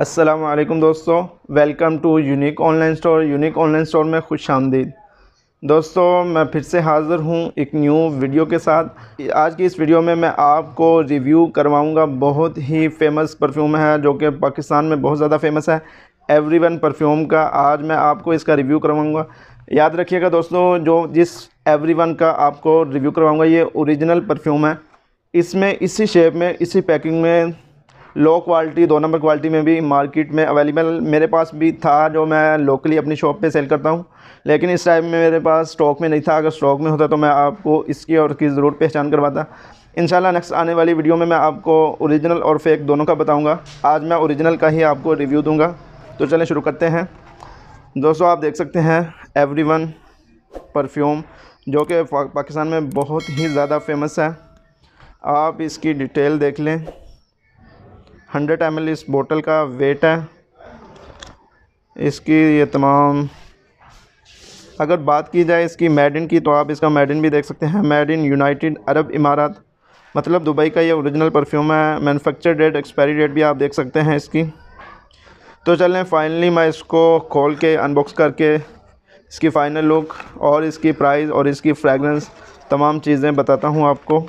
असलम दोस्तों welcome to unique online store unique online store में खुश आमदीद दोस्तों मैं फिर से हाज़िर हूँ एक न्यू वीडियो के साथ आज की इस वीडियो में मैं आपको रिव्यू करवाऊँगा बहुत ही फ़ेमस परफ्यूम है जो कि पाकिस्तान में बहुत ज़्यादा फ़ेमस है एवरी वन परफ्यूम का आज मैं आपको इसका रिव्यू करवाऊँगा याद रखिएगा दोस्तों जो जिस एवरी वन का आपको रिव्यू करवाऊँगा ये ओरिजिनल परफ्यूम है इसमें इसी शेप में इसी पैकिंग में लो क्वालिटी दो नंबर क्वालिटी में भी मार्केट में अवेलेबल मेरे पास भी था जो मैं लोकली अपनी शॉप पे सेल करता हूँ लेकिन इस टाइम में मेरे पास स्टॉक में नहीं था अगर स्टॉक में होता तो मैं आपको इसकी और उसकी ज़रूर पहचान करवाता शाला नेक्स्ट आने वाली वीडियो में मैं आपको औरिजिनल और फेक दोनों का बताऊँगा आज मैं औरिजिनल का ही आपको रिव्यू दूँगा तो चलें शुरू करते हैं दोस्तों आप देख सकते हैं एवरी परफ्यूम जो कि पाकिस्तान में बहुत ही ज़्यादा फेमस है आप इसकी डिटेल देख लें हंड्रेड एम इस बोतल का वेट है इसकी ये तमाम अगर बात की जाए इसकी मेडिन की तो आप इसका मेडिन भी देख सकते हैं मेडिन यूनाइटेड अरब इमारात मतलब दुबई का ये ओरिजिनल परफ्यूम है मैनुफेक्चर डेट एक्सपायरी डेट भी आप देख सकते हैं इसकी तो चलें फाइनली मैं इसको खोल के अनबॉक्स करके इसकी फ़ाइनल लुक और इसकी प्राइस और इसकी फ्रेगरेंस तमाम चीज़ें बताता हूँ आपको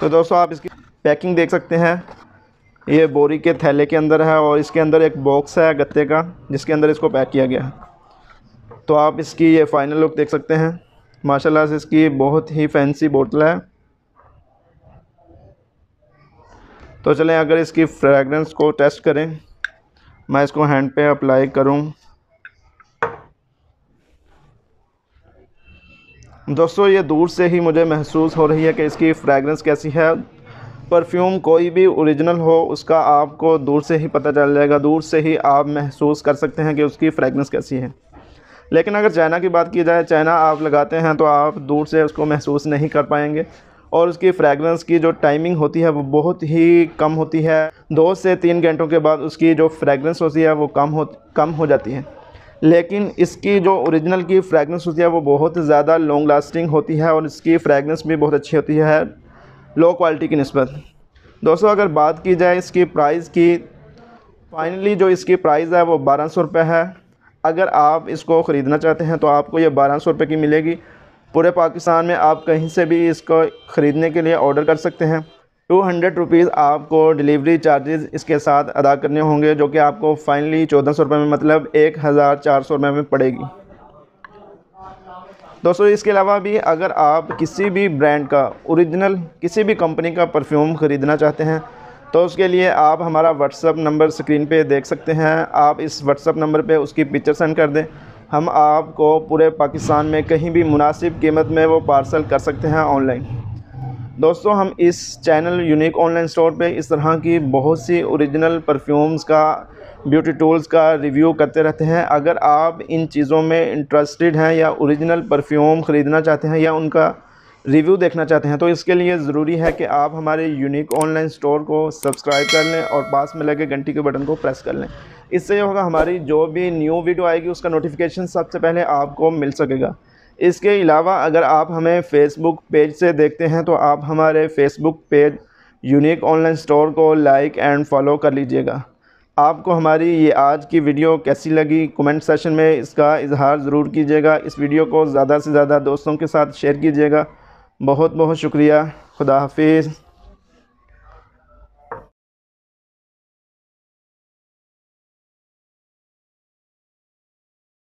तो दोस्तों आप इसकी पैकिंग देख सकते हैं ये बोरी के थैले के अंदर है और इसके अंदर एक बॉक्स है गत्ते का जिसके अंदर इसको पैक किया गया है तो आप इसकी ये फ़ाइनल लुक देख सकते हैं माशाल्लाह से इसकी बहुत ही फैंसी बोतल है तो चलें अगर इसकी फ्रेगरेंस को टेस्ट करें मैं इसको हैंड पे अप्लाई करूं दोस्तों ये दूर से ही मुझे महसूस हो रही है कि इसकी फ्रेगरेंस कैसी है परफ्यूम कोई भी ओरिजिनल हो उसका आपको दूर से ही पता चल जाएगा दूर से ही आप महसूस कर सकते हैं कि उसकी फ्रेगनेंस कैसी है लेकिन अगर चाइना की बात की जाए चाइना आप लगाते हैं तो आप दूर से उसको महसूस नहीं कर पाएंगे और उसकी फ्रैगरेंस की जो टाइमिंग होती है वो बहुत ही कम होती है दो से तीन घंटों के बाद उसकी जो फ्रैगरेंस होती है वो कम हो कम हो जाती है लेकिन इसकी जो ओरिजिनल की फ्रैगरेंस होती है वो बहुत ज़्यादा लॉन्ग लास्टिंग होती है और इसकी फ्रैगरेंस भी बहुत अच्छी होती है लो क्वालिटी की नस्बत दोस्तों अगर बात की जाए इसकी प्राइस की फाइनली जो इसकी प्राइस है वो बारह सौ रुपये है अगर आप इसको ख़रीदना चाहते हैं तो आपको ये बारह सौ रुपये की मिलेगी पूरे पाकिस्तान में आप कहीं से भी इसको ख़रीदने के लिए ऑर्डर कर सकते हैं टू हंड्रेड रुपीज़ आपको डिलीवरी चार्जेस इसके साथ अदा करने होंगे जो कि आपको फाइनली चौदह सौ रुपये में मतलब एक हज़ार चार सौ रुपये में पड़ेगी दोस्तों इसके अलावा भी अगर आप किसी भी ब्रांड का ओरिजिनल किसी भी कंपनी का परफ्यूम ख़रीदना चाहते हैं तो उसके लिए आप हमारा व्हाट्सअप नंबर स्क्रीन पे देख सकते हैं आप इस व्हाट्सअप नंबर पे उसकी पिक्चर सेंड कर दें हम आपको पूरे पाकिस्तान में कहीं भी मुनासिब कीमत में वो पार्सल कर सकते हैं ऑनलाइन दोस्तों हम इस चैनल यूनिक ऑनलाइन स्टोर पर इस तरह की बहुत सी औरिजिनल परफ्यूम्स का ब्यूटी टूल्स का रिव्यू करते रहते हैं अगर आप इन चीज़ों में इंटरेस्टेड हैं या ओरिजिनल परफ्यूम ख़रीदना चाहते हैं या उनका रिव्यू देखना चाहते हैं तो इसके लिए ज़रूरी है कि आप हमारे यूनिक ऑनलाइन स्टोर को सब्सक्राइब कर लें और पास में लगे घंटी के बटन को प्रेस कर लें इससे ये होगा हमारी जो भी न्यू वीडियो आएगी उसका नोटिफिकेशन सबसे पहले आपको मिल सकेगा इसके अलावा अगर आप हमें फेसबुक पेज से देखते हैं तो आप हमारे Facebook page unique online store को लाइक एंड फॉलो कर लीजिएगा आपको हमारी ये आज की वीडियो कैसी लगी कमेंट सेशन में इसका इजहार ज़रूर कीजिएगा इस वीडियो को ज़्यादा से ज़्यादा दोस्तों के साथ शेयर कीजिएगा बहुत बहुत शुक्रिया खुदा हाफिज़